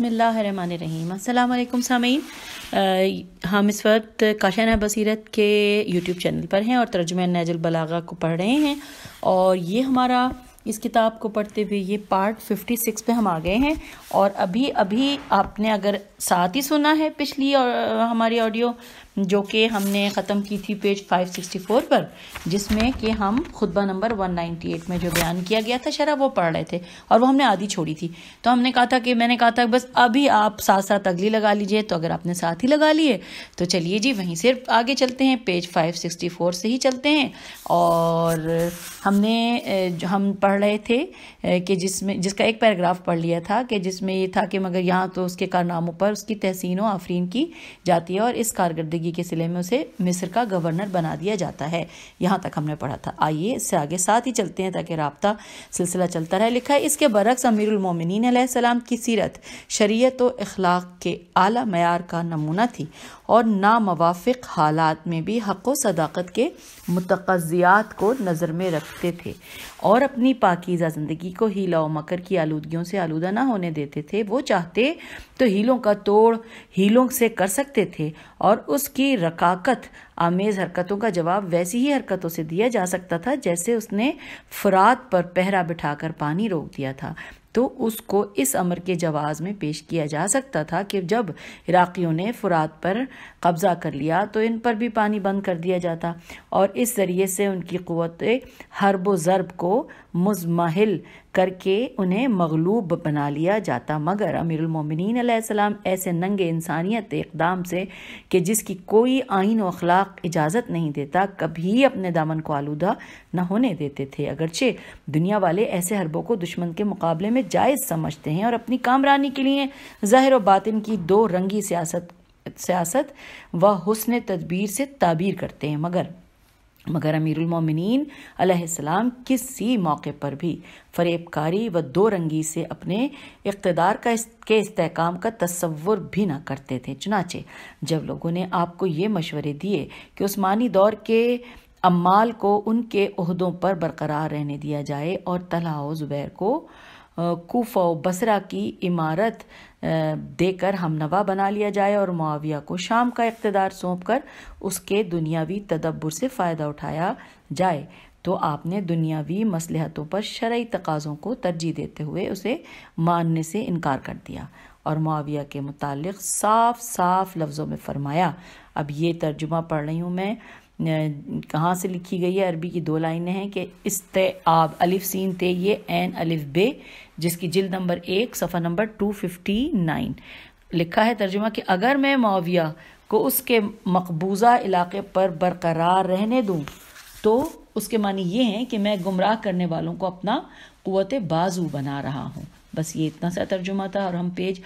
बसमीम अल्लाम सामीन हम इस वक्त काशाना बसीरत के यूट्यूब चैनल पर हैं और तर्जुमा नजल बलागा को पढ़ रहे हैं और ये हमारा इस किताब को पढ़ते हुए ये पार्ट 56 पर हम आ गए हैं और अभी अभी आपने अगर साथ ही सुना है पिछली और हमारी ऑडियो जो कि हमने ख़त्म की थी पेज 564 पर जिसमें कि हम खुतबा नंबर 198 में जो बयान किया गया था शरा वो पढ़ रहे थे और वो हमने आधी छोड़ी थी तो हमने कहा था कि मैंने कहा था बस अभी आप साथ साथ अगली लगा लीजिए तो अगर आपने साथ ही लगा लिए तो चलिए जी वहीं से आगे चलते हैं पेज 564 से ही चलते हैं और हमने हम पढ़ रहे थे कि जिसमें जिसका एक पैराग्राफ पढ़ लिया था कि जिसमें ये था कि मगर यहाँ तो उसके कारनामों पर उसकी तहसीनों आफरीन की जाती है और इस कारदगी गंदगी के सिले में उसे मिस्र का गवर्नर बना दिया जाता है यहाँ तक हमने पढ़ा था आइए इससे आगे साथ ही चलते हैं ताकि रबता सिलसिला चलता रहे लिखा है इसके बरक्स अमीरमिन की सीरत शरीत व अखलाक के आला मैार का नमूना थी और नामवाफ़ हालात में भी हक व सदाकत के मतकज़ियात को नज़र में रखते थे और अपनी पाकिज़ा ज़िंदगी को हीला व मकर की आलूदगियों से आलूदा ना होने देते थे वो चाहते तो हीलों का तोड़ हीलों से कर सकते थे और उसकी रकाकत आमेज़ हरकतों का जवाब वैसी ही हरकतों से दिया जा सकता था जैसे उसने फरात पर पहरा बिठाकर पानी रोक दिया था तो उसको इस अमर के जवाब में पेश किया जा सकता था कि जब इराक़ियों ने फुरात पर कब्ज़ा कर लिया तो इन पर भी पानी बंद कर दिया जाता और इस ज़रिए से उनकी क़वत हरब व ज़रब को मुजमहिल करके उन्हें मगलूब बना लिया जाता मगर अमीरमिन सलाम ऐसे नंगे इंसानियत इकदाम से कि जिसकी कोई आइन व अखलाक इजाज़त नहीं देता कभी अपने दामन को आलूदा न होने देते थे अगरचे दुनिया वाले ऐसे हरबों को दुश्मन के मुकाबले में जायज़ समझते हैं और अपनी कामरानी के लिए ज़ाहिर व बातिन की दो रंगी सियासत सियासत व हसन तदबीर से ताबीर करते हैं मगर मगर अमीरमिन अलैहिस्सलाम किसी मौके पर भी फरेबकारी व दो रंगी से अपने इकतदार का इस, के इस्तेकाम का तस्वुर भी ना करते थे चुनाचे जब लोगों ने आपको ये मशवरे दिए कि उस्मानी दौर के अम्माल को उनके उहदों पर बरकरार रहने दिया जाए और तलाओ ज़ुबैर को कोफा व बसरा की इमारत देकर हमनवा बना लिया जाए और मुआविया को शाम का इकतदार सौंप कर उसके दुनियावी तदब्बर से फ़ायदा उठाया जाए तो आपने दुनियावी मसलहतों पर शर्य तकाज़ों को तरजीह देते हुए उसे मानने से इनकार कर दिया और मुआविया के मुतालिक साफ साफ लफ्ज़ों में फरमाया अब ये तर्जुमा पढ़ रही हूँ मैं कहाँ से लिखी गई है अरबी की दो लाइनें हैं कि इस ते आब अलिफ सीन ते ये एन अलिफ बे जिसकी जिल्द नंबर एक सफ़ा नंबर टू फिफ्टी नाइन लिखा है तर्जुमा कि अगर मैं माविया को उसके मकबूजा इलाके पर बरकरार रहने दूँ तो उसके मानी ये हैं कि मैं गुमराह करने वालों को अपना क़वत बाजू बना रहा हूँ बस ये इतना सा तर्जुमा था और हम पेज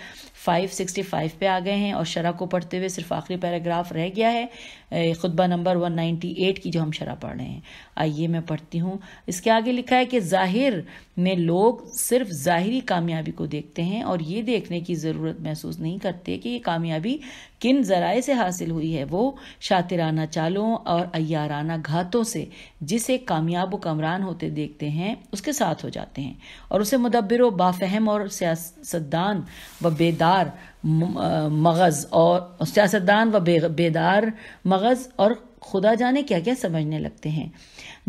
565 पे आ गए हैं और शरा को पढ़ते हुए सिर्फ आखिरी पैराग्राफ रह गया है खुतबा नंबर 198 की जो हम शरा पढ़ रहे हैं आइए मैं पढ़ती हूँ इसके आगे लिखा है कि जाहिर में लोग सिर्फ ज़ाहरी कामयाबी को देखते हैं और ये देखने की ज़रूरत महसूस नहीं करते कि ये कामयाबी किन ज़राए से हासिल हुई है वो शातिराना चालों और अयाराना घातों से जिसे कामयाब व कमरान होते देखते हैं उसके साथ हो जाते हैं और उसे मुदब्बर बाफहम और सियासतदान व बेदार बेदार मगज़ और सियासतदान व बेदार मगज़ और खुदा जाने क्या क्या समझने लगते हैं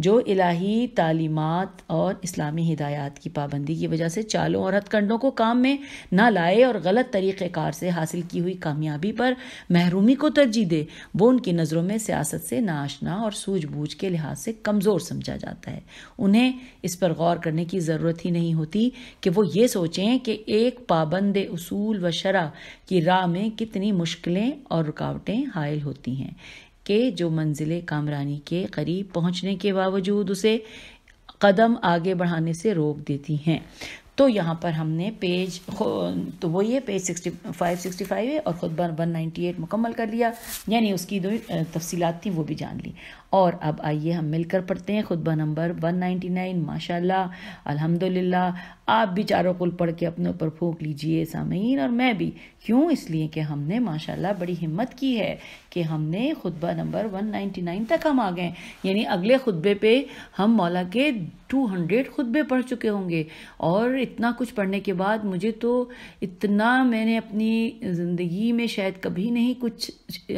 जो इलाही तालीमत और इस्लामी हिदायत की पाबंदी की वजह से चालों और हथकंडों को काम में ना लाए और गलत तरीक़ेकार से हासिल की हुई कामयाबी पर महरूमी को तरजीह दे वो उनकी नज़रों में सियासत से नाशना और सूझबूझ के लिहाज से कमज़ोर समझा जाता है उन्हें इस पर गौर करने की ज़रूरत ही नहीं होती कि वो ये सोचें कि एक पाबंद असूल व शरा की राह में कितनी मुश्किलें और रुकावटें हायल होती हैं के जो मंजिल कामरानी के करीब पहुंचने के बावजूद उसे कदम आगे बढ़ाने से रोक देती हैं तो यहाँ पर हमने पेज तो वही है page sixty five sixty five है और ख़ुद वन नाइन्टी एट मुकम्मल कर लिया यानी उसकी जो तफसीत थी वो भी जान ली और अब आइए हम मिलकर पढ़ते हैं खुतबा नंबर 199 माशाल्लाह अल्हम्दुलिल्लाह आप भी चारों कुल पढ़ के अपने ऊपर फूक लीजिए सामीन और मैं भी क्यों इसलिए कि हमने माशाल्लाह बड़ी हिम्मत की है कि हमने खुतबा नंबर 199 तक हम आ गए यानी अगले खुतबे पे हम मौला के 200 खुतबे पढ़ चुके होंगे और इतना कुछ पढ़ने के बाद मुझे तो इतना मैंने अपनी ज़िंदगी में शायद कभी नहीं कुछ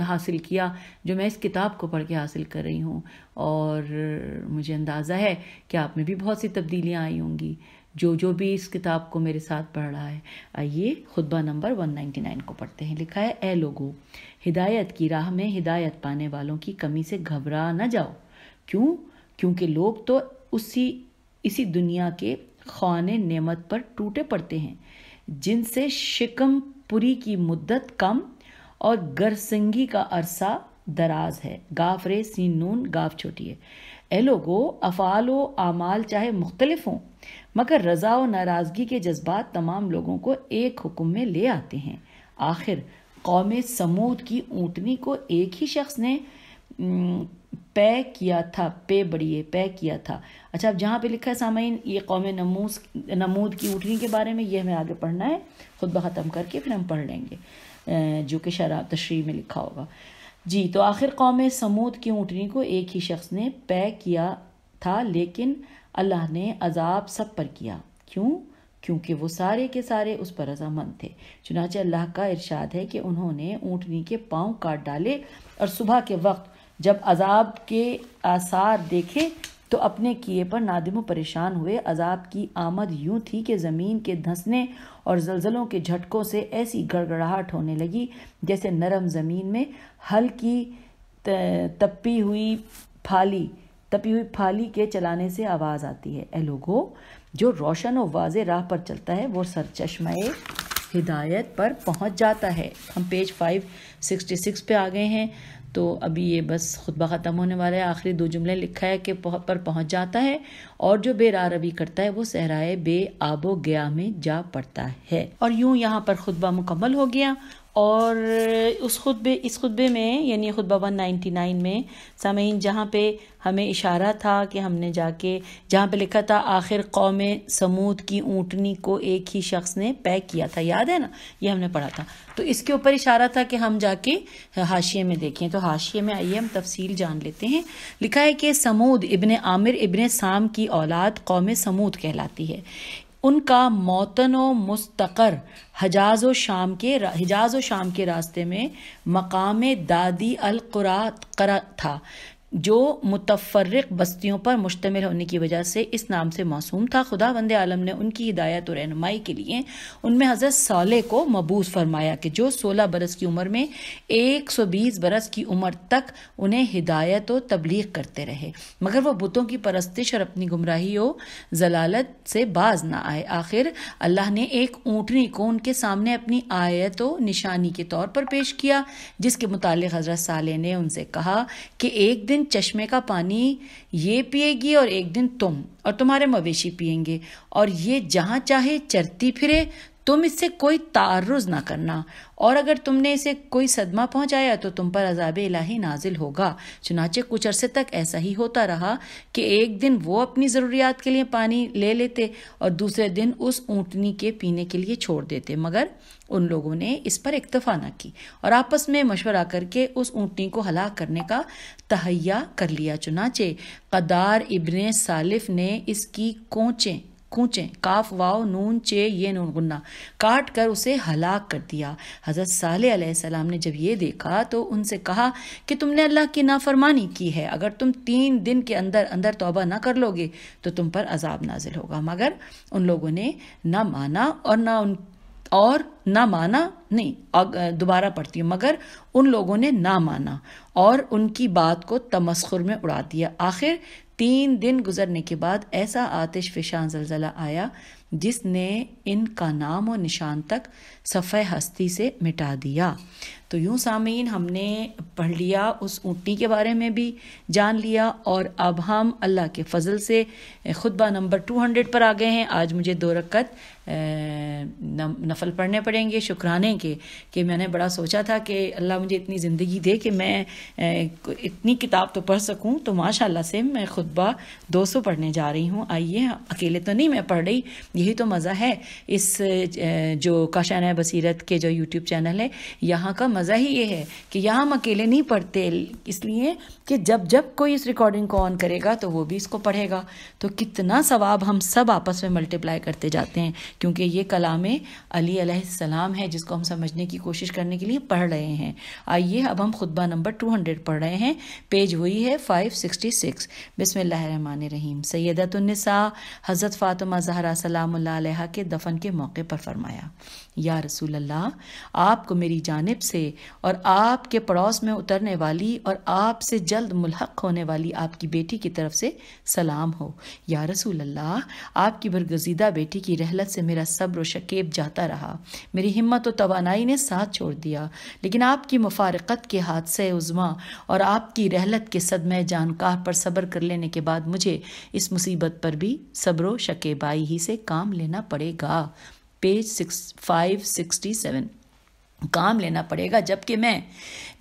हासिल किया जो मैं इस किताब को पढ़ के हासिल कर रही रही हूँ और मुझे अंदाज़ा है कि आप में भी बहुत सी तब्दीलियाँ आई होंगी जो जो भी इस किताब को मेरे साथ पढ़ रहा है आइए खुतबा नंबर 199 को पढ़ते हैं लिखा है ए लोगो हिदायत की राह में हिदायत पाने वालों की कमी से घबरा न जाओ क्यों क्योंकि लोग तो उसी इसी दुनिया के खान नेमत पर टूटे पड़ते हैं जिनसे शिकम पुरी की मुद्दत कम और गरसंगी का अरसा दराज है गाफ रे सीन नून गाफ छोटी है ए लोगो अफ़ाल व आमाल चाहे मुख्तलिफ हों मगर रज़ा व नाराज़गी के जज्बात तमाम लोगों को एक हुक्म में ले आते हैं आखिर कौम समूद की ऊँटनी को एक ही शख्स ने पे किया था पे बड़ी पे किया था अच्छा अब जहाँ पे लिखा है सामीन ये कौम नमूस नमूद की ऊँटनी के बारे में ये हमें आगे पढ़ना है खुद ब ख़त्म करके फिर हम पढ़ लेंगे जो कि शराब तशरी में लिखा होगा जी तो आखिर कौम समूद की ऊँटनी को एक ही शख्स ने तय किया था लेकिन अल्लाह ने अजाब सब पर किया क्यों क्योंकि वो सारे के सारे उस पर रजामंद थे चुनाच अल्लाह का इरशाद है कि उन्होंने ऊँटनी के पाँव काट डाले और सुबह के वक्त जब अजाब के आसार देखे तो अपने किए पर नादिमो परेशान हुए अजाब की आमद यूं थी कि ज़मीन के धंसने और जलजलों के झटकों से ऐसी गड़गड़ाहट होने लगी जैसे नरम ज़मीन में हल्की तपी हुई फाली तपी हुई फाली के चलाने से आवाज़ आती है ए लोगो जो रोशन और वाज राह पर चलता है वो सरचश्मा हिदायत पर पहुंच जाता है हम पेज 566 पे आ गए हैं तो अभी ये बस खुतबा ख़त्म होने वाला है आखिरी दो जुमले लिखा है कि पर पहुंच जाता है और जो बेरारवी करता है वो सहराए बे आबो गया में जा पड़ता है और यूं यहाँ पर खुतबा मुकम्मल हो गया और उस खुतबे इस खुतबे में यानी खुतबा वन नाइन्टी नाइन में सामीन जहाँ पे हमें इशारा था कि हमने जाके जहाँ पे लिखा था आखिर कौम समूद की ऊँटनी को एक ही शख्स ने पैक किया था याद है ना ये हमने पढ़ा था तो इसके ऊपर इशारा था कि हम जाके हाशिए में देखें तो हाशिए में आइए हम तफसील जान लेते हैं लिखा है कि समूद इबन आमिर इबन साम की औलाद कौम समूद कहलाती है उनका मौतन व मुस्तकर हजाज व शाम के हिजाज व शाम के रास्ते में मकाम दादी अलकुरा था जो मुतफर बस्तियों पर मुश्तमिल होने की वजह से इस नाम से मासूम था खुदा वंद आलम ने उनकी हिदायत और रहनुमाई के लिए उनमें हज़रत साले को मबूस फरमाया कि जो सोलह बरस की उम्र में एक सौ बीस बरस की उम्र तक उन्हें हिदायत और तबलीग करते रहे मगर वह बुतों की परस्तिश और अपनी गुमराही और जलालत से बाज ना आए आखिर अल्लाह ने एक ऊँटनी को उनके सामने अपनी आयत व निशानी के तौर पर पेश किया जिसके मुतल हज़रत साले ने उनसे कहा कि एक दिन दिन चश्मे का पानी ये पिएगी और एक दिन तुम और तुम्हारे मवेशी पिएंगे और ये जहाँ चाहे चरती फिरे तुम इससे कोई तारुज ना करना और अगर तुमने इसे कोई सदमा पहुंचाया तो तुम पर अजाब इलाही नाजिल होगा चुनाचे कुछ अरसे तक ऐसा ही होता रहा कि एक दिन वो अपनी ज़रूरियात के लिए पानी ले लेते और दूसरे दिन उस ऊँटनी के पीने के लिए छोड़ देते मगर उन लोगों ने इस पर इक्तफा ना की और आपस में मशवरा करके उस ऊँटनी को हलाक करने का तहैया कर लिया चुनाचे कदार इब्न सालिफ ने इसकी कोचें कूचें काफ वाओ नून चे ये नून गुन्ना काट कर उसे हलाक कर दिया हज़रत साल सलाम ने जब ये देखा तो उनसे कहा कि तुमने अल्लाह की नाफरमानी की है अगर तुम तीन दिन के अंदर अंदर तोबा ना कर लोगे तो तुम पर अजाब नाजिल होगा मगर उन लोगों ने ना माना और ना उन और ना माना नहीं दोबारा पढ़ती हूँ मगर उन लोगों ने ना माना और उनकी बात को तमस्खुर में उड़ा दिया आखिर तीन दिन गुजरने के बाद ऐसा आतिश फिशान जलजला आया जिसने इनका नाम और निशान तक सफ़े हस्ती से मिटा दिया तो यूं सामीन हमने पढ़ लिया उस ऊँटनी के बारे में भी जान लिया और अब हम अल्लाह के फजल से खुतबा नंबर टू हंड्रेड पर आ गए हैं आज मुझे दो रकत नफल पढ़ने पड़ेंगे शुक्राने के कि मैंने बड़ा सोचा था कि अल्लाह मुझे इतनी ज़िंदगी दे कि मैं इतनी किताब तो पढ़ सकूं तो माशाल्लाह से मैं खुतबा 200 पढ़ने जा रही हूं आइए अकेले तो नहीं मैं पढ़ रही यही तो मज़ा है इस जो काशान बसीरत के जो यूट्यूब चैनल है यहाँ का मज़ा ही ये है कि यहाँ हम अकेले नहीं पढ़ते इसलिए कि जब जब कोई इस रिकॉर्डिंग को ऑन करेगा तो वो भी इसको पढ़ेगा तो कितना सवाब हम सब आपस में मल्टीप्लाई करते जाते हैं क्योंकि ये कलाम अली सलाम है जिसको हम समझने की कोशिश करने के लिए पढ़ रहे हैं आइए अब हम खुतबा नंबर टू हंड्रेड पढ़ रहे हैं पेज हुई है फाइव सिक्सटी सिक्स रहीम सैदतुलनसा हज़रत फ़ातमा जहरा सलाम के दफन के मौके पर फरमाया या रसूल अल्लाह आपको मेरी जानब से और आपके पड़ोस में उतरने वाली और आपसे जल्द मुलहक होने वाली आपकी बेटी की तरफ से सलाम हो या रसूल अल्लाह आपकी बरगजीदा बेटी की रहलत से मेरा सब्र शकेब जाता रहा मेरी हिम्मत और तोानाई ने साथ छोड़ दिया लेकिन आपकी मुफारकत के हादसे उज़मा और आपकी रहलत के सदमे जानकार पर सब्र कर लेने के बाद मुझे इस मुसीबत पर भी सब्र शकेबाई ही से काम लेना पड़ेगा page six five sixty seven काम लेना पड़ेगा जबकि मैं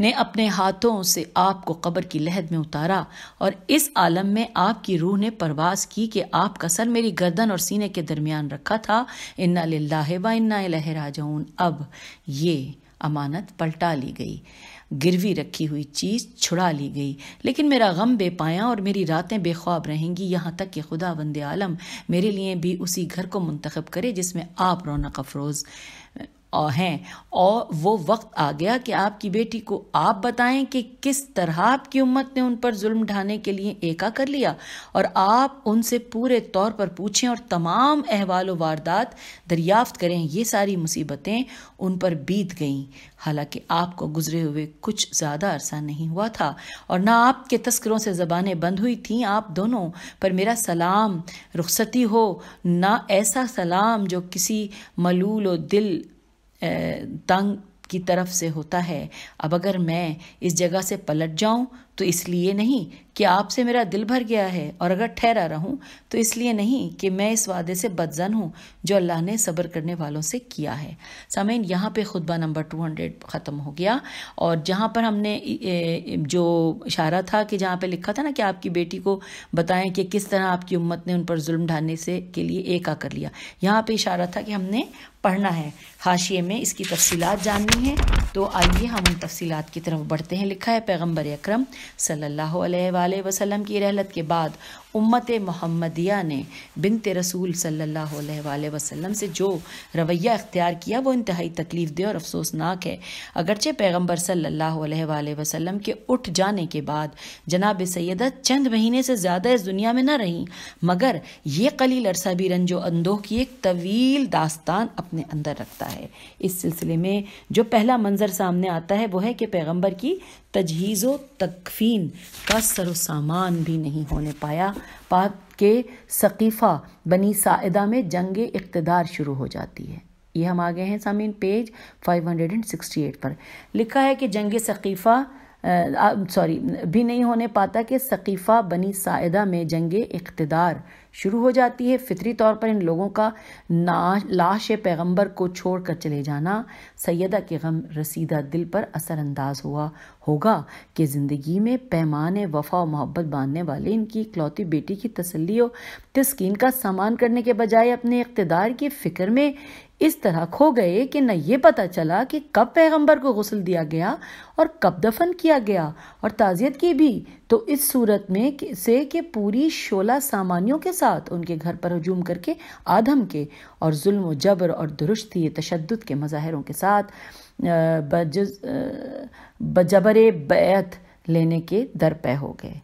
ने अपने हाथों से आपको कब्र की लहद में उतारा और इस आलम में आपकी रूह ने परवास की कि आपका सर मेरी गर्दन और सीने के दरमियान रखा था इन्ना लाहे व इन्ना लहराजून अब ये अमानत पलटा ली गई गिरवी रखी हुई चीज़ छुड़ा ली गई लेकिन मेरा गम बेपाया और मेरी रातें बेख्वाब रहेंगी यहाँ तक कि खुदा वंद आलम मेरे लिए भी उसी घर को मुंतखब करे जिसमें आप रौनक अफरोज़ हैं और वो वक्त आ गया कि आपकी बेटी को आप बताएं कि किस तरह आपकी उम्मत ने उन पर जुल्म ढाने के लिए एका कर लिया और आप उनसे पूरे तौर पर पूछें और तमाम अहवाल वारदात दरियाफ्त करें ये सारी मुसीबतें उन पर बीत गईं हालांकि आपको गुजरे हुए कुछ ज़्यादा अरसा नहीं हुआ था और ना आपके तस्करों से ज़बानें बंद हुई थी आप दोनों पर मेरा सलाम रुखसती हो ना ऐसा सलाम जो किसी मलूल दिल तंग की तरफ से होता है अब अगर मैं इस जगह से पलट जाऊं तो इसलिए नहीं कि आपसे मेरा दिल भर गया है और अगर ठहरा रहूँ तो इसलिए नहीं कि मैं इस वादे से बदजन हूँ जो अल्लाह ने सब्र करने वालों से किया है समीन यहाँ पे खुतबा नंबर टू हंड्रेड ख़त्म हो गया और जहाँ पर हमने जो इशारा था कि जहाँ पे लिखा था ना कि आपकी बेटी को बताएं कि किस तरह आपकी उम्मत ने उन पर जुल्म ढाने से के लिए एका कर लिया यहाँ पर इशारा था कि हमने पढ़ना है हाशिए में इसकी तफसीलात जाननी है तो आइए हम उन तफसीत की तरफ बढ़ते हैं लिखा है पैगम्बर अक्रम सल्ला वसल्लम की रहलत के बाद उम्मत महमदिया ने बिनत रसूल सल्ला वसम से जो रवैया अख्तियार किया वो इंतहाई तकलीफ़ दे और अफसोसनाक है अगरचे पैगम्बर सल्ला वसम के उठ जाने के बाद जनाब सैदा चंद महीने से ज़्यादा इस दुनिया में ना रहीं मगर ये कलील अरसा भी रंजो अंदोह की एक तवील दास्तान अपने अंदर रखता है इस सिलसिले में जो पहला मंजर सामने आता है वह है कि पैगम्बर की तजहीज़ो तकफ़ीन का सर सामान भी नहीं होने पाया पाक के सकीफ़ा बनी साइदा में जंग इकतदार शुरू हो जाती है ये हम आगे हैं सामीन पेज 568 पर लिखा है कि जंग सकीफ़ा सॉरी भी नहीं होने पाता कि सकीफ़ा बनी साइदा में जंग इकतदार शुरू हो जाती है फितरी तौर पर इन लोगों का ना लाश पैगंबर को छोड़ कर चले जाना सैदा के गम रसीदा दिल पर असरअंदाज हुआ होगा कि ज़िंदगी में पैमाने वफा और मोहब्बत बांधने वाले इनकी इकलौती बेटी की तसली और तस्किन का सामान करने के बजाय अपने इकतदार की फ़िक्र में इस तरह खो गए कि न ये पता चला कि कब पैगंबर को गसल दिया गया और कब दफन किया गया और ताज़ियत की भी तो इस सूरत में से कि पूरी शोला सामानियों के साथ उनके घर पर हजूम करके आदम के और जुल्म व जबर और दुरुस्ती तशद के मज़ाहरों के साथ बजबर बैत लेने के दर पे हो गए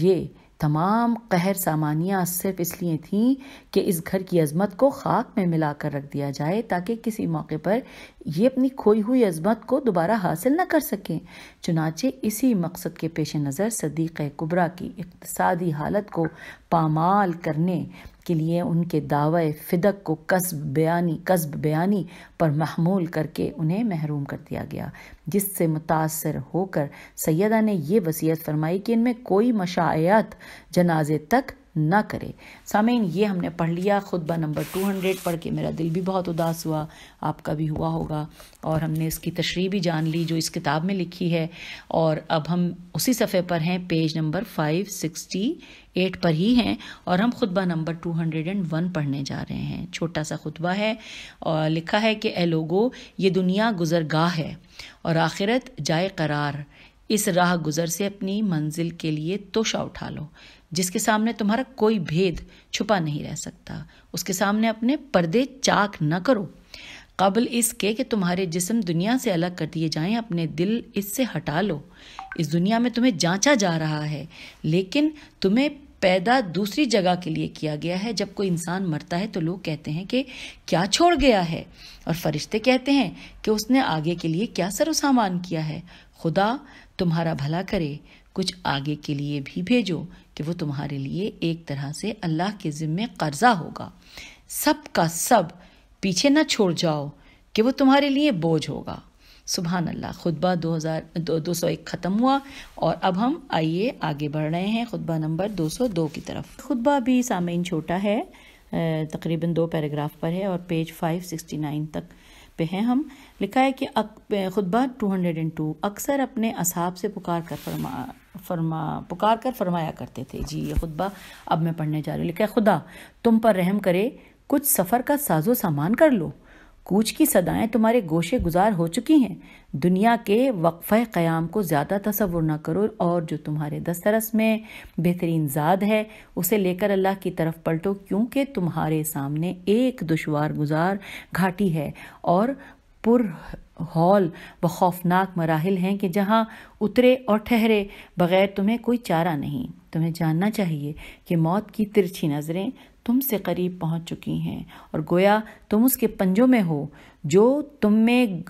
ये तमाम कहर सामानियाँ सिर्फ इसलिए थीं कि इस घर की अजमत को खाक में मिलाकर रख दिया जाए ताकि किसी मौके पर यह अपनी खोई हुई अजमत को दोबारा हासिल न कर सकें चुनाचे इसी मकसद के पेश नज़र सदीक़ कुबरा की इकतसादी हालत को पामाल करने के लिए उनके दावे फ़िदक को कस्ब बयानी कस्ब बयानी पर महमूल करके उन्हें महरूम कर दिया गया जिससे मुतासर होकर सैदा ने यह वसीयत फरमाई कि इनमें कोई मशायात जनाजे तक न करे सामीन ये हमने पढ़ लिया खुतबा नंबर 200 पढ़ के मेरा दिल भी बहुत उदास हुआ आपका भी हुआ होगा और हमने इसकी तशरी भी जान ली जो इस किताब में लिखी है और अब हम उसी सफ़े पर हैं पेज नंबर 568 पर ही हैं और हम खुतबा नंबर 201 पढ़ने जा रहे हैं छोटा सा खुतबा है और लिखा है कि ए लोगो ये दुनिया गुजरगाह है और आखिरत जाए करार इस राह गुज़र से अपनी मंजिल के लिए तोशा उठा लो जिसके सामने तुम्हारा कोई भेद छुपा नहीं रह सकता उसके सामने अपने पर्दे चाक न करो कबल इसके कि तुम्हारे जिस्म दुनिया से अलग कर दिए जाएं अपने दिल इससे हटा लो इस दुनिया में तुम्हें जांचा जा रहा है लेकिन तुम्हें पैदा दूसरी जगह के लिए किया गया है जब कोई इंसान मरता है तो लोग कहते हैं कि क्या छोड़ गया है और फरिश्ते कहते हैं कि उसने आगे के लिए क्या सरोसामान किया है खुदा तुम्हारा भला करे कुछ आगे के लिए भी भेजो कि वो तुम्हारे लिए एक तरह से अल्लाह के ज़िम्मे कर्जा होगा सब का सब पीछे ना छोड़ जाओ कि वो तुम्हारे लिए बोझ होगा सुबह अल्लाह खुतबा दो हज़ार दो, दो सौ एक ख़त्म हुआ और अब हम आइए आगे बढ़ रहे हैं खुतबा नंबर दो सौ दो की तरफ खुतबा भी सामीन छोटा है तकरीबन दो पैराग्राफ पर है और पेज फाइव सिक्सटी नाइन तक पे हैं हम लिखा है कि खुतबा टू हंड्रेड एंड टू अक्सर अपने असाब से पुकार कर फरमा फरमा पुकार कर फरमाया करते थे जी ये खुतबा अब मैं पढ़ने जा रही हूँ लिखा है खुदा तुम पर रहम करे कुछ सफ़र का साजो सामान कर लो कूच की सदाएं तुम्हारे गोशे गुजार हो चुकी हैं दुनिया के वक्फ़ क़याम को ज़्यादा तस्वुर ना करो और जो तुम्हारे दस्तरस में बेहतरीन ज़ाद है उसे लेकर अल्लाह की तरफ पलटो क्योंकि तुम्हारे सामने एक दुशवार गुजार घाटी है और पुर हॉल व खौफनाक मराहल हैं कि जहाँ उतरे और ठहरे बगैर तुम्हें कोई चारा नहीं तुम्हें जानना चाहिए कि मौत की तिरछी नज़रें तुम से करीब पहुंच चुकी हैं और गोया तुम उसके पंजों में हो जो तुम में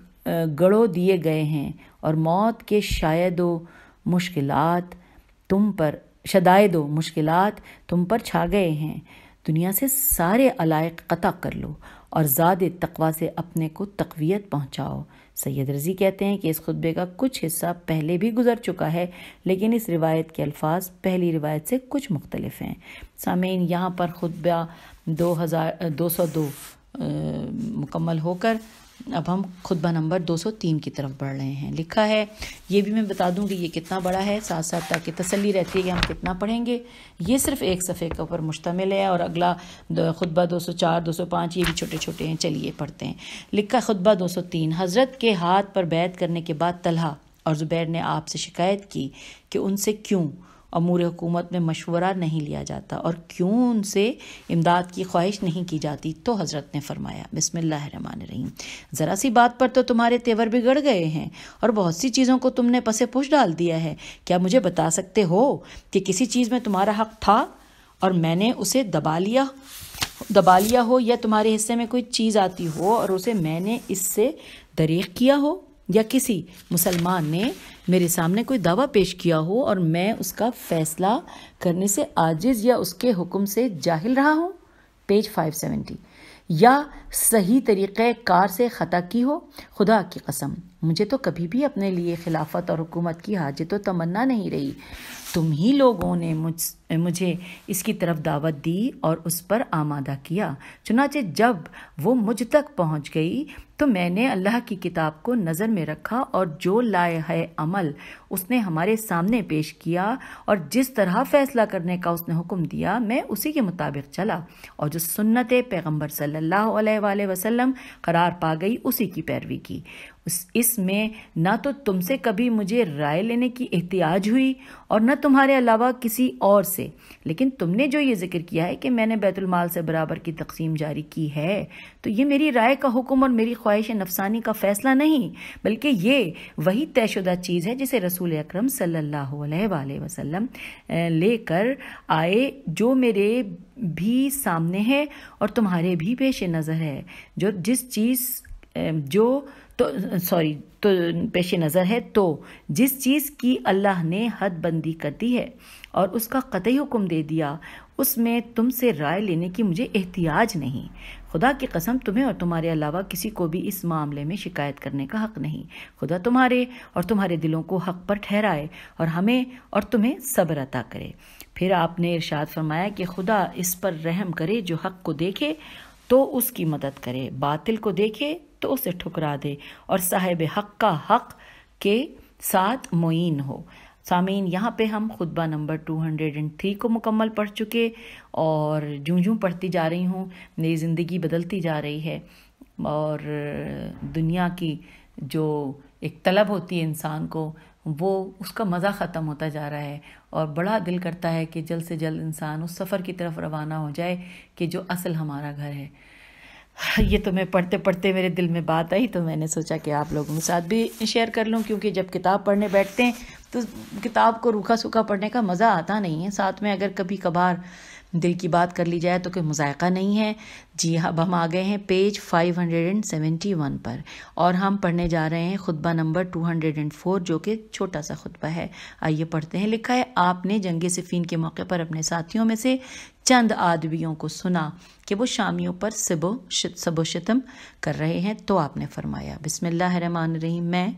गड़ो दिए गए हैं और मौत के शायद मुश्किलात तुम पर शदायदो मुश्किलात तुम पर छा गए हैं दुनिया से सारे अलायक कता कर लो और ज़्यादा तकवा से अपने को तकवीत पहुँचाओ सैयद रजी कहते हैं कि इस खुतबे का कुछ हिस्सा पहले भी गुजर चुका है लेकिन इस रिवायत के अल्फाज पहली रिवायत से कुछ मुख्तलिफ हैं सामीन यहाँ पर खुतबा दो हज़ार दो सौ दो मुकम्मल होकर अब हम खुतबा नंबर 203 की तरफ बढ़ रहे हैं लिखा है ये भी मैं बता दूं कि ये कितना बड़ा है साथ साथ ताकि तसली रहती है कि हम कितना पढ़ेंगे ये सिर्फ एक सफ़े के ऊपर मुश्तमिल है और अगला खुतबा 204 205 ये भी छोटे छोटे हैं चलिए पढ़ते हैं लिखा खुतबा 203 हज़रत के हाथ पर बैत करने के बाद तलहा और ज़ुबैर ने आपसे शिकायत की कि उनसे क्यों अमूर हुकूमत में मशवरा नहीं लिया जाता और क्यों उनसे इमदाद की ख्वाहिश नहीं की जाती तो हज़रत ने फरमाया बसमान रहीम ज़रा सी बात पर तो तुम्हारे तेवर बिगड़ गए हैं और बहुत सी चीज़ों को तुमने पसे पुछ डाल दिया है क्या मुझे बता सकते हो कि किसी चीज़ में तुम्हारा हक था और मैंने उसे दबा लिया दबा लिया हो या तुम्हारे हिस्से में कोई चीज़ आती हो और उसे मैंने इससे दरीक किया हो या किसी मुसलमान ने मेरे सामने कोई दावा पेश किया हो और मैं उसका फैसला करने से आजिज या उसके हुक्म से जाहिल रहा हूँ पेज 570 या सही तरीक़े कार से ख़ता की हो खुदा की कसम मुझे तो कभी भी अपने लिए खिलाफत और हुकूमत की हाजत तो तमन्ना नहीं रही तुम ही लोगों ने मुझ मुझे इसकी तरफ दावत दी और उस पर आमादा किया चुनाचे जब वो मुझ तक पहुंच गई तो मैंने अल्लाह की किताब को नज़र में रखा और जो लाए है अमल उसने हमारे सामने पेश किया और जिस तरह फ़ैसला करने का उसने हुक्म दिया मैं उसी के मुताबिक चला और जो सुन्नत पैगम्बर सल्ला वसलम करार पा गई उसी की पैरवी की इसमें ना तो तुमसे कभी मुझे राय लेने की एहतियाज हुई और न तुम्हारे अलावा किसी और से लेकिन तुमने जो ये जिक्र किया है कि मैंने बैतुलमाल से बराबर की तकसीम जारी की है तो ये मेरी राय का हुक्म और मेरी ख्वाहिश नफसानी का फैसला नहीं बल्कि ये वही तयशुदा चीज़ है जिसे रसूल अक्रम सल्लाम लेकर आए जो मेरे भी सामने है और तुम्हारे भी पेश नज़र है जो जिस चीज़ जो तो सॉरी तो पेश नज़र है तो जिस चीज़ की अल्लाह ने हद बंदी कर दी है और उसका कतई हुक्म दे दिया उसमें तुमसे राय लेने की मुझे एहतियाज नहीं खुदा की कसम तुम्हें और तुम्हारे अलावा किसी को भी इस मामले में शिकायत करने का हक नहीं खुदा तुम्हारे और तुम्हारे दिलों को हक पर ठहराए और हमें और तुम्हें सब्र अता करे फिर आपने इरशाद फरमाया कि खुदा इस पर रहम करे जो हक को देखे तो उसकी मदद करे बातिल को देखे तो उसे ठुकरा दे और साहेब हक का हक के साथ मोइन हो सामीन यहाँ पे हम खुतबा नंबर 203 को मुकम्मल पढ़ चुके और जूँ जूँ पढ़ती जा रही हूँ मेरी ज़िंदगी बदलती जा रही है और दुनिया की जो एक तलब होती है इंसान को वो उसका मज़ा ख़त्म होता जा रहा है और बड़ा दिल करता है कि जल्द से जल्द इंसान उस सफ़र की तरफ रवाना हो जाए कि जो असल हमारा घर है ये तो मैं पढ़ते पढ़ते मेरे दिल में बात आई तो मैंने सोचा कि आप लोगों के साथ भी शेयर कर लूँ क्योंकि जब किताब पढ़ने बैठते हैं तो किताब को रूखा सूखा पढ़ने का मज़ा आता नहीं है साथ में अगर कभी कभार दिल की बात कर ली जाए तो कोई मज़ायका नहीं है जी हाँ, अब हम आ गए हैं पेज 571 पर और हम पढ़ने जा रहे हैं खुतबा नंबर 204 जो कि छोटा सा खुतबा है आइए पढ़ते हैं लिखा है आपने जंग सिफीन के मौके पर अपने साथियों में से चंद आदमियों को सुना कि वो शामियों पर सिबो सबो कर रहे हैं तो आपने फरमाया बिसमिल्ल रही मैं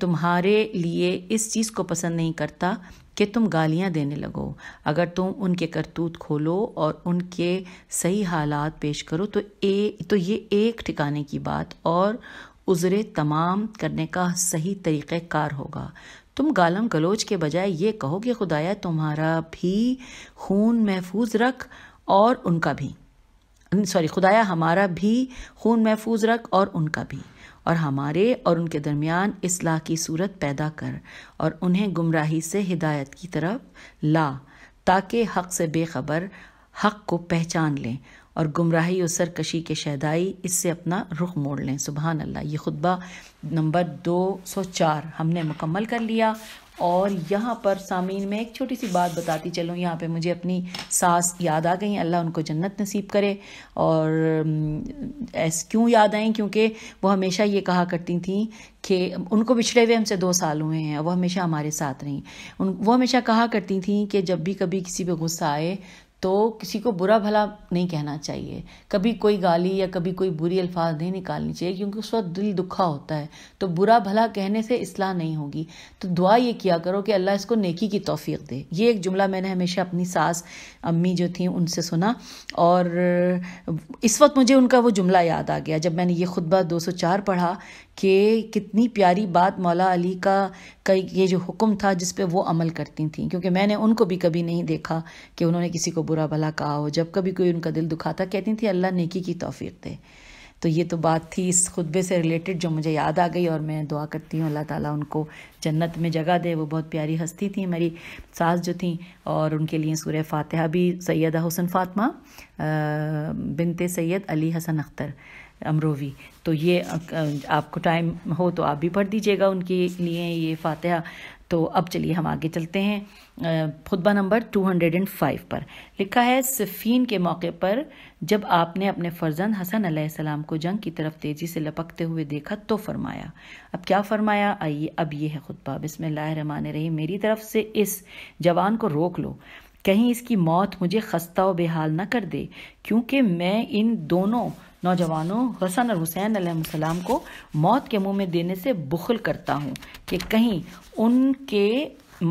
तुम्हारे लिए इस चीज़ को पसंद नहीं करता कि तुम गालियां देने लगो अगर तुम उनके करतूत खोलो और उनके सही हालात पेश करो तो ए तो ये एक ठिकाने की बात और उजरे तमाम करने का सही तरीक़ार होगा तुम गालम गलोच के बजाय ये कहो कि खुदाया तुम्हारा भी खून महफूज रख और उनका भी सॉरी खुदाया हमारा भी खून महफूज रख और उनका भी और हमारे और उनके दरमियान इसलाह की सूरत पैदा कर और उन्हें गुमराही से हिदायत की तरफ ला ताकि हक से बेखबर हक को पहचान लें और गुमराही और सरकशी के शहदाई इससे अपना रुख मोड़ लें सुबहानल्ला अल्लाह ये खुतबा नंबर 204 हमने मुकम्मल कर लिया और यहाँ पर सामीन में एक छोटी सी बात बताती चलूँ यहाँ पे मुझे अपनी सास याद आ गई अल्लाह उनको जन्नत नसीब करे और ऐसे क्यों याद आए क्योंकि वो हमेशा ये कहा करती थी कि उनको बिछड़े हुए हमसे दो साल हुए हैं वो हमेशा हमारे साथ रहीं उन वो हमेशा कहा करती थी कि जब भी कभी किसी पे गुस्सा आए तो किसी को बुरा भला नहीं कहना चाहिए कभी कोई गाली या कभी कोई बुरी अल्फाज नहीं निकालनी चाहिए क्योंकि उस वक्त दिल दुखा होता है तो बुरा भला कहने से असलाह नहीं होगी तो दुआ ये किया करो कि अल्लाह इसको नेकी की तोफ़ी दे ये एक जुमला मैंने हमेशा अपनी सास अम्मी जो थी उनसे सुना और इस वक्त मुझे उनका वो जुमला याद आ गया जब मैंने ये खुतबा दो पढ़ा कि कितनी प्यारी बात मौला अली का कई ये जो हुक्म था जिस पे वो अमल करती थी क्योंकि मैंने उनको भी कभी नहीं देखा कि उन्होंने किसी को बुरा भला कहा हो जब कभी कोई उनका दिल दुखा था कहती थी अल्लाह नेकी की तोफ़ी दे तो ये तो बात थी इस खुतबे से रिलेटेड जो मुझे याद आ गई और मैं दुआ करती हूँ अल्लाह ताला उनको जन्नत में जगह दे वो बहुत प्यारी हस्ती थी मेरी सास जो थी और उनके लिए सूर्य फातहा भी सैदा हुसन फातमा बिनते सैद अली हसन अख्तर अमरोवी तो ये आपको टाइम हो तो आप भी पढ़ दीजिएगा उनके लिए ये फातिहा तो अब चलिए हम आगे चलते हैं खुतबा नंबर 205 पर लिखा है सफ़ीन के मौके पर जब आपने अपने फ़र्जंद हसन सलाम को जंग की तरफ तेज़ी से लपकते हुए देखा तो फरमाया अब क्या फरमाया आइए अब ये है खुतबा रहमान रही मेरी तरफ से इस जवान को रोक लो कहीं इसकी मौत मुझे खस्ता व बेहाल न कर दे क्योंकि मैं इन दोनों नौजवानों हसन और हुसैन अलैहिस्सलाम को मौत के मुंह में देने से बुखल करता हूँ कि कहीं उनके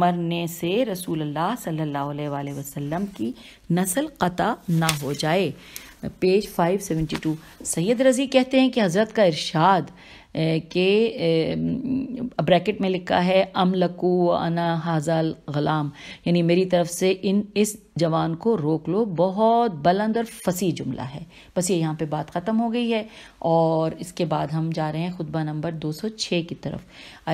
मरने से रसूल अल्लाह सल्लल्लाहु अलैहि वसल्लम की नस्ल क़ता ना हो जाए पेज 572 सैयद रज़ी कहते हैं कि हज़रत का इरशाद के ब्रैकेट में लिखा है अमलकू अना हाजाल गलाम यानी मेरी तरफ से इन इस जवान को रोक लो बहुत बुलंद और फसी जुमला है बस ये यहाँ पे बात ख़त्म हो गई है और इसके बाद हम जा रहे हैं खुतबा नंबर 206 की तरफ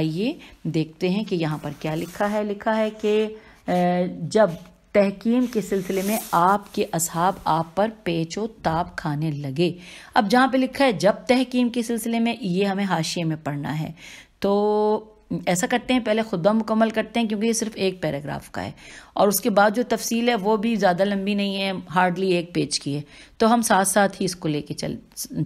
आइए देखते हैं कि यहाँ पर क्या लिखा है लिखा है कि जब तहकीम के सिलसिले में आपके असहाब आप पर पेचो ताप खाने लगे अब जहाँ पे लिखा है जब तहकीम के सिलसिले में ये हमें हाशिए में पढ़ना है तो ऐसा करते हैं पहले खुदबा मुकम्मल करते हैं क्योंकि ये सिर्फ एक पैराग्राफ का है और उसके बाद जो तफसील है वो भी ज़्यादा लंबी नहीं है हार्डली एक पेज की है तो हम साथ साथ ही इसको लेके चल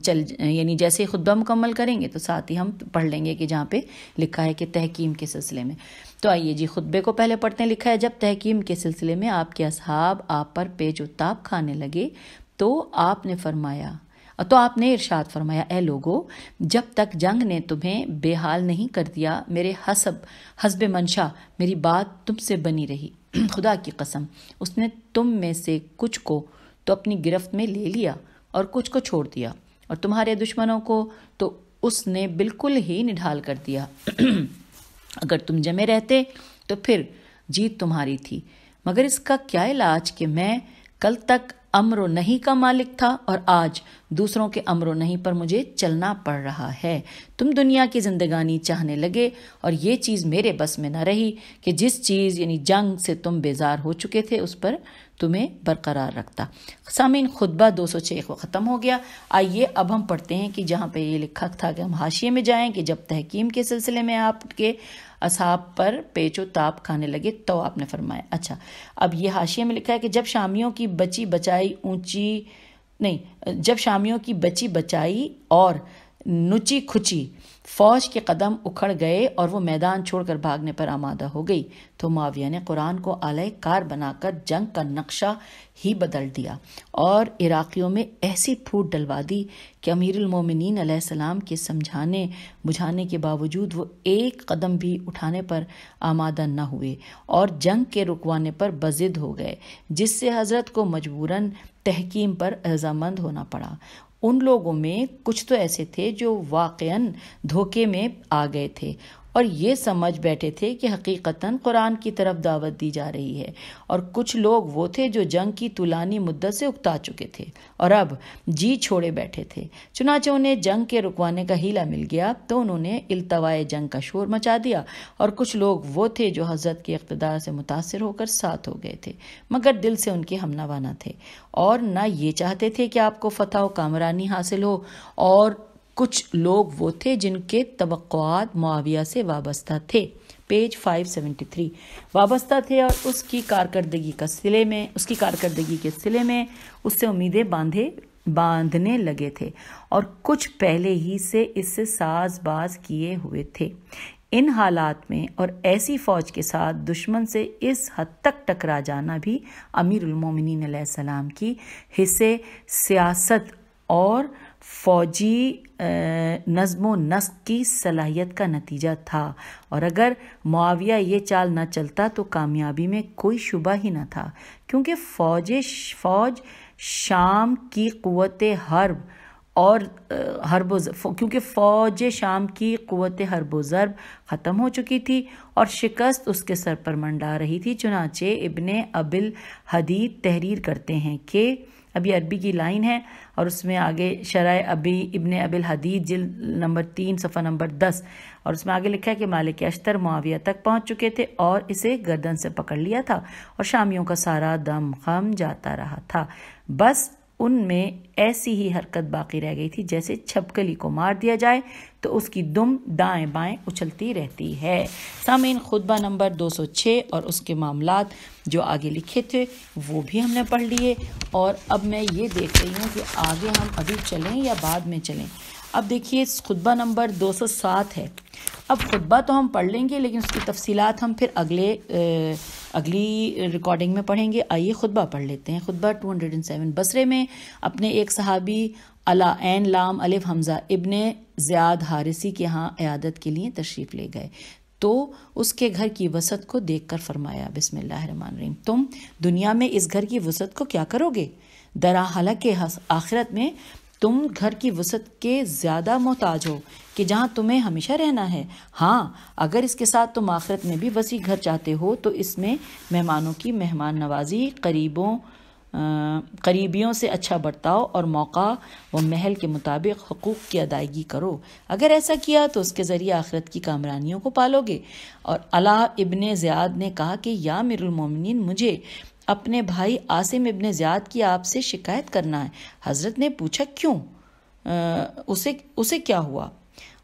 चल यानी जैसे ही खुदबा मुकम्मल करेंगे तो साथ ही हम पढ़ लेंगे कि जहाँ पे लिखा है कि तहकीम के सिलसिले में तो आइए जी खुतबे को पहले पढ़ते हैं लिखा है जब तहकीम के सिलसिले में आपके असहाब आप पर पेज उताब खाने लगे तो आपने फरमाया तो आपने इरशाद फरमाया ए लोगो जब तक जंग ने तुम्हें बेहाल नहीं कर दिया मेरे हसब हसब मंशा मेरी बात तुमसे बनी रही खुदा की कसम उसने तुम में से कुछ को तो अपनी गिरफ्त में ले लिया और कुछ को छोड़ दिया और तुम्हारे दुश्मनों को तो उसने बिल्कुल ही निढाल कर दिया अगर तुम जमे रहते तो फिर जीत तुम्हारी थी मगर इसका क्या इलाज कि मैं कल तक अमरो नहीं का मालिक था और आज दूसरों के अमरो नहीं पर मुझे चलना पड़ रहा है तुम दुनिया की जिंदगानी चाहने लगे और ये चीज़ मेरे बस में न रही कि जिस चीज़ यानी जंग से तुम बेजार हो चुके थे उस पर तुम्हें बरकरार रखता सामिन खुतबा दो सौ छः को ख़त्म हो गया आइए अब हम पढ़ते हैं कि जहाँ पर ये लिखा था कि हम हाशिए में जाएँ कि जब तहकीम के सिलसिले में आपके असाब पर पेचो ताप खाने लगे तो आपने फरमाया अच्छा अब ये हाशिए में लिखा है कि जब शामियों की बची बचाई ऊँची नहीं जब शामियों की बची बचाई और नुची खुची फौज के कदम उखड़ गए और वो मैदान छोड़कर भागने पर आमादा हो गई तो माविया ने कुरान को आलय कार बनाकर जंग का नक्शा ही बदल दिया और इराक़ियों में ऐसी फूट डलवा दी कि अमीरमिन सलाम के समझाने बुझाने के बावजूद वो एक कदम भी उठाने पर आमादा न हुए और जंग के रुकवाने पर बजिद हो गए जिससे हज़रत को मजबूरन तहकीम पर रजामंद होना पड़ा उन लोगों में कुछ तो ऐसे थे जो वाकया धोखे में आ गए थे और ये समझ बैठे थे कि हकीकता कुरान की तरफ दावत दी जा रही है और कुछ लोग वो थे जो जंग की तुलानी मुद्दत से उकता चुके थे और अब जी छोड़े बैठे थे चुनाचे उन्हें जंग के रुकवाने का हीला मिल गया तो उन्होंने अल्तवाए जंग का शोर मचा दिया और कुछ लोग वो थे जो हजरत के इकतदार से मुतासर होकर साथ हो गए थे मगर दिल से उनके हमनावाना थे और ना ये चाहते थे कि आपको फतह कामरानी हासिल हो और कुछ लोग वो थे जिनके तवक़ात मुआविया से वाबस्ता थे पेज 573 वाबस्ता थे और उसकी कारकर्दगी का सिले में उसकी कारकर्दगी के सिले में उससे उम्मीदें बांधे बांधने लगे थे और कुछ पहले ही से इससे साजबाज किए हुए थे इन हालात में और ऐसी फ़ौज के साथ दुश्मन से इस हद तक टकरा जाना भी अमीरमिन सलाम की हिस्से सियासत और फौजी नज़म नस्क की सलाहियत का नतीजा था और अगर मुआविया ये चाल ना चलता तो कामयाबी में कोई शुबा ही ना था क्योंकि फौज फौज शाम की क़वत हर्ब और हरब क्योंकि फ़ौज शाम की क़वत हरब ज़रब ख़त्म हो चुकी थी और शिकस्त उसके सर पर मंडा रही थी चुनाचे इबन अबिल हदीद तहरीर करते हैं कि अभी अरबी की लाइन है और उसमें आगे शराय अबी इबन अबिल हदीद जिल नंबर तीन सफ़ा नंबर दस और उसमें आगे लिखा है कि मालिक अश्तर मुआविया तक पहुंच चुके थे और इसे गर्दन से पकड़ लिया था और शामियों का सारा दम खम जाता रहा था बस उनमें ऐसी ही हरकत बाकी रह गई थी जैसे छपकली को मार दिया जाए तो उसकी दुम दाएं बाएं उछलती रहती है सामीन खुतबा नंबर 206 और उसके मामला जो आगे लिखे थे वो भी हमने पढ़ लिए और अब मैं ये देख रही हूँ कि आगे हम अभी चलें या बाद में चलें अब देखिए खुतबा नंबर 207 है अब खुतबा तो हम पढ़ लेंगे लेकिन उसकी तफसीलात हम फिर अगले अगली रिकॉर्डिंग में पढ़ेंगे आइए खुतबा पढ़ लेते हैं खुतबा 207 बसरे में अपने एक सहाबी अला एन लाम अलिफ हमज़ा इबन ज़ियाद हारिसी के यहाँ अयादत के लिए तशरीफ़ ले गए तो उसके घर की वसत को देख कर फरमाया रही तुम दुनिया में इस घर की वसत को क्या करोगे दरा हालांकि आखिरत में तुम घर की वसत के ज़्यादा मोहताज हो कि जहाँ तुम्हें हमेशा रहना है हाँ अगर इसके साथ तुम आखिरत में भी वसी घर चाहते हो तो इसमें मेहमानों की मेहमान नवाजी करीबों करीबियों से अच्छा बर्ताव और मौका व महल के मुताबिक हकूक़ की अदायगी करो अगर ऐसा किया तो उसके ज़रिए आखिरत की कामरानियों को पालोगे और अला इबन ज़ियाद ने कहा कि या मोमिनीन मुझे अपने भाई आसिम इब्न ज़्याद की आपसे शिकायत करना है हज़रत ने पूछा क्यों उसे उसे क्या हुआ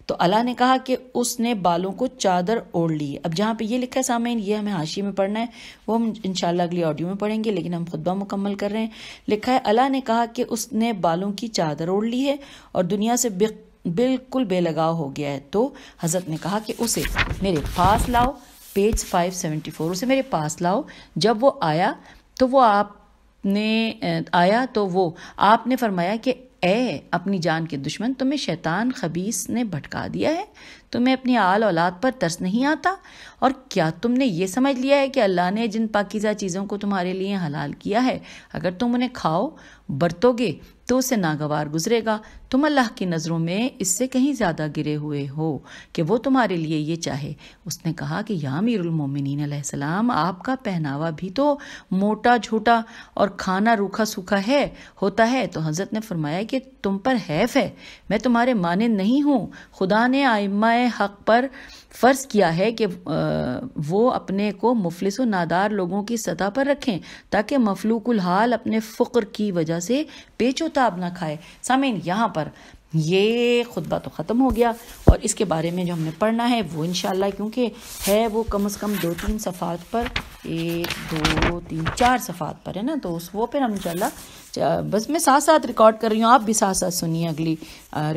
तो अल्लाह ने कहा कि उसने बालों को चादर ओढ़ ली अब जहाँ पे ये लिखा है सामने ये हमें हाशी में पढ़ना है वो हम इंशाल्लाह अगली ऑडियो में पढ़ेंगे लेकिन हम खुतबा मुकम्मल कर रहे हैं लिखा है अल्लाह ने कहा कि उसने बालों की चादर ओढ़ ली है और दुनिया से बिल्कुल बेलगाव हो गया है तो हज़रत ने कहा कि उसे मेरे पास लाओ पेज फोर उसे मेरे पास लाओ जब वो आया तो वो आपने आया तो वो आपने फरमाया कि ए अपनी जान के दुश्मन तुम्हें शैतान खबीस ने भटका दिया है तुम्हें अपनी आल औलाद पर तरस नहीं आता और क्या तुमने ये समझ लिया है कि अल्लाह ने जिन पाकिज़ा चीज़ों को तुम्हारे लिए हलाल किया है अगर तुम उन्हें खाओ बरतोगे तो उसे नागवार गुजरेगा तुम अल्लाह की नज़रों में इससे कहीं ज़्यादा गिरे हुए हो कि वो तुम्हारे लिए ये चाहे उसने कहा कि या मीरमिन आपका पहनावा भी तो मोटा झूठा और खाना रूखा सूखा है होता है तो हज़रत ने फरमाया कि तुम पर हैफ है मैं तुम्हारे माने नहीं हूँ खुदा ने आइमा हक पर फ़र्ज़ किया है कि वो अपने को मुफलिस नादार लोगों की सतह पर रखें ताकि मफलूकुल हाल अपने फ़ख्र की वजह से पेचोताब ना खाए सामिन यहाँ पर ये खुतबा तो ख़त्म हो गया और इसके बारे में जो हमने पढ़ना है वो इन क्योंकि है वो कम अज़ कम दो तीन सफ़ात पर एक दो तीन चार सफ़ात पर है ना तो उस वो फिर हम इन बस मैं साथ साथ रिकॉर्ड कर रही हूँ आप भी साथ साथ सुनिए अगली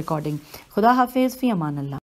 रिकॉर्डिंग खुदा हाफिज़ फ़ी अमान अल्लाह